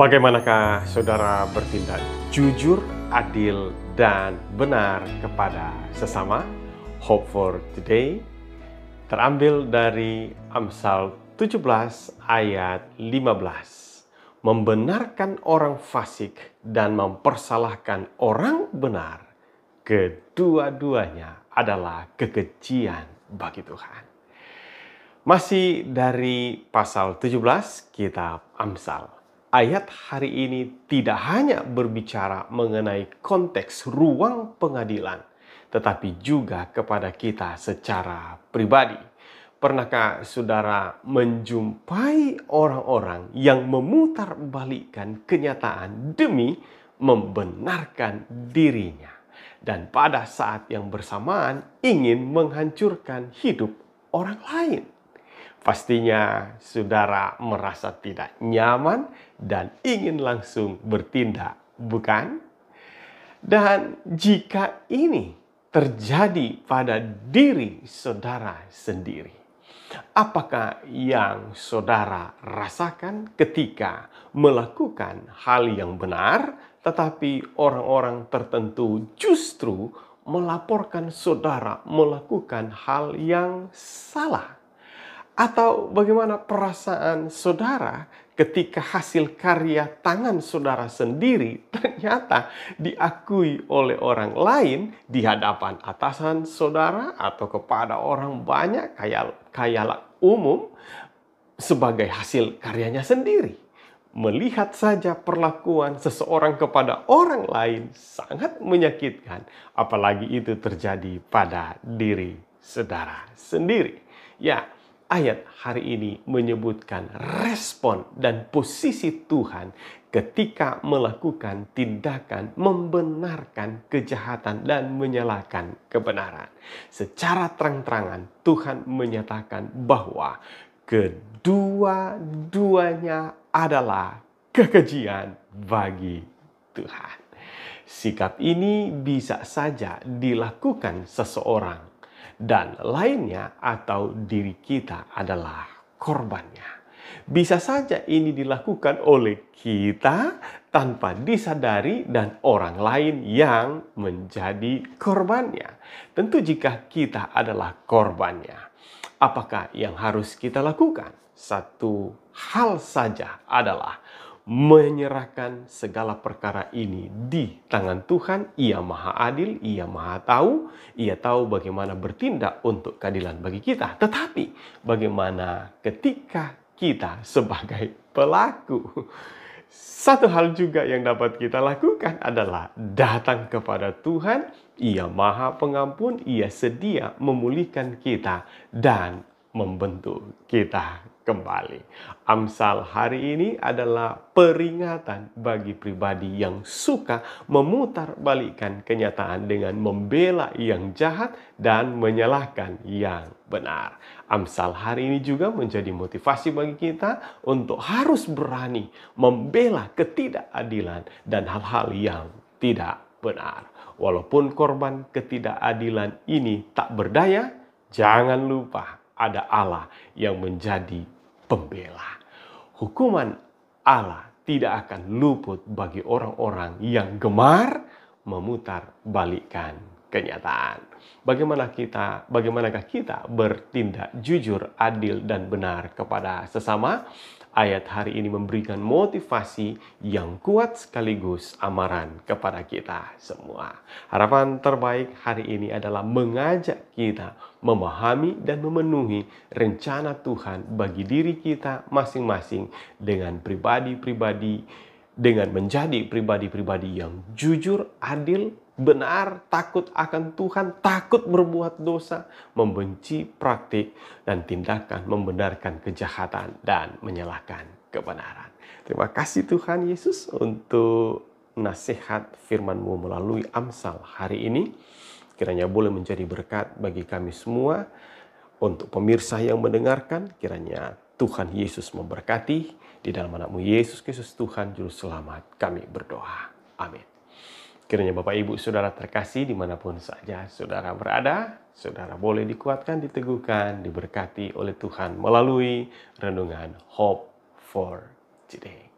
Bagaimanakah saudara bertindak jujur, adil, dan benar kepada sesama? Hope for Today terambil dari Amsal 17 ayat 15. Membenarkan orang fasik dan mempersalahkan orang benar, kedua-duanya adalah kekejian bagi Tuhan. Masih dari pasal 17 kitab Amsal ayat hari ini tidak hanya berbicara mengenai konteks ruang pengadilan, tetapi juga kepada kita secara pribadi. Pernahkah saudara menjumpai orang-orang yang memutarbalikkan kenyataan demi membenarkan dirinya dan pada saat yang bersamaan ingin menghancurkan hidup orang lain? Pastinya saudara merasa tidak nyaman dan ingin langsung bertindak, bukan? Dan jika ini terjadi pada diri saudara sendiri, apakah yang saudara rasakan ketika melakukan hal yang benar, tetapi orang-orang tertentu justru melaporkan saudara melakukan hal yang salah? Atau bagaimana perasaan saudara ketika hasil karya tangan saudara sendiri ternyata diakui oleh orang lain di hadapan atasan saudara atau kepada orang banyak kayak kayak umum sebagai hasil karyanya sendiri. Melihat saja perlakuan seseorang kepada orang lain sangat menyakitkan, apalagi itu terjadi pada diri saudara sendiri. Ya, ayat hari ini menyebutkan respon dan posisi Tuhan ketika melakukan tindakan membenarkan kejahatan dan menyalahkan kebenaran. Secara terang-terangan Tuhan menyatakan bahwa kedua-duanya adalah kekejian bagi Tuhan. Sikap ini bisa saja dilakukan seseorang dan lainnya atau diri kita adalah korbannya. Bisa saja ini dilakukan oleh kita tanpa disadari dan orang lain yang menjadi korbannya. Tentu jika kita adalah korbannya, apakah yang harus kita lakukan? Satu hal saja adalah menyerahkan segala perkara ini di tangan Tuhan. Ia Maha Adil, Ia Maha Tahu, Ia tahu bagaimana bertindak untuk keadilan bagi kita. Tetapi bagaimana ketika kita sebagai pelaku? Satu hal juga yang dapat kita lakukan adalah datang kepada Tuhan. Ia Maha Pengampun, Ia sedia memulihkan kita dan membentuk kita kembali. Amsal hari ini adalah peringatan bagi pribadi yang suka memutar balikan kenyataan dengan membela yang jahat dan menyalahkan yang benar. Amsal hari ini juga menjadi motivasi bagi kita untuk harus berani membela ketidakadilan dan hal-hal yang tidak benar. Walaupun korban ketidakadilan ini tak berdaya, jangan lupa ada Allah yang menjadi pembela. Hukuman Allah tidak akan luput bagi orang-orang yang gemar memutar balikan kenyataan. Bagaimana kita, bagaimanakah kita bertindak jujur, adil, dan benar kepada sesama? Ayat hari ini memberikan motivasi yang kuat sekaligus amaran kepada kita semua. Harapan terbaik hari ini adalah mengajak kita memahami dan memenuhi rencana Tuhan bagi diri kita masing-masing dengan pribadi-pribadi dengan menjadi pribadi-pribadi yang jujur, adil, benar, takut akan Tuhan, takut berbuat dosa, membenci praktik dan tindakan membenarkan kejahatan dan menyalahkan kebenaran. Terima kasih Tuhan Yesus untuk nasihat FirmanMu melalui Amsal hari ini. Kiranya boleh menjadi berkat bagi kami semua. Untuk pemirsa yang mendengarkan, kiranya Tuhan Yesus memberkati. Di dalam anakmu Yesus Kristus Tuhan Juru Selamat kami berdoa. Amin. Kiranya Bapak Ibu Saudara terkasih dimanapun saja Saudara berada, Saudara boleh dikuatkan, diteguhkan, diberkati oleh Tuhan melalui renungan Hope for Today.